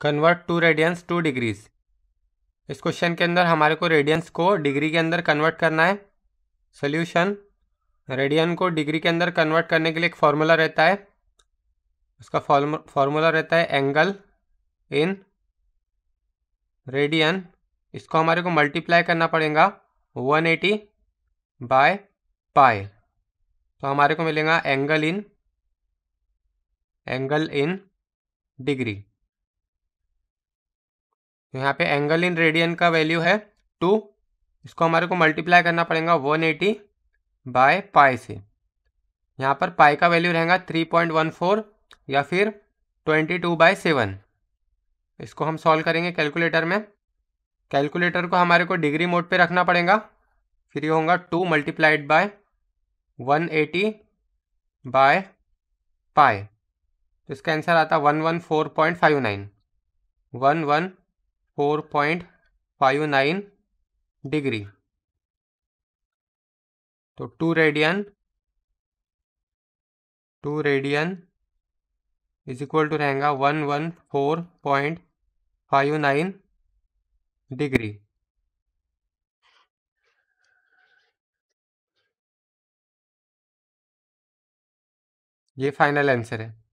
convert to radians to degrees इस question के अंदर हमारे को रेडियंस को डिग्री के अंदर कन्वर्ट करना है सोल्यूशन रेडियन को डिग्री के अंदर कन्वर्ट करने के लिए एक फार्मूला रहता है उसका फार्मूला रहता है एंगल इन रेडियन इसको हमारे को मल्टीप्लाई करना पड़ेगा 180 एटी बाय पाए तो हमारे को मिलेगा angle in angle in degree तो यहाँ पे एंगल इन रेडियन का वैल्यू है टू इसको हमारे को मल्टीप्लाई करना पड़ेगा वन एटी बाय पाई से यहाँ पर पाई का वैल्यू रहेगा थ्री पॉइंट वन फोर या फिर ट्वेंटी टू बाय सेवन इसको हम सॉल्व करेंगे कैलकुलेटर में कैलकुलेटर को हमारे को डिग्री मोड पे रखना पड़ेगा फिर ये होगा two multiplied by one eighty by pi तो इसका आंसर आता one one four point five nine one one four point five nine degree तो two radian two radian is equal to रहेगा one one four point five nine degree ये final answer है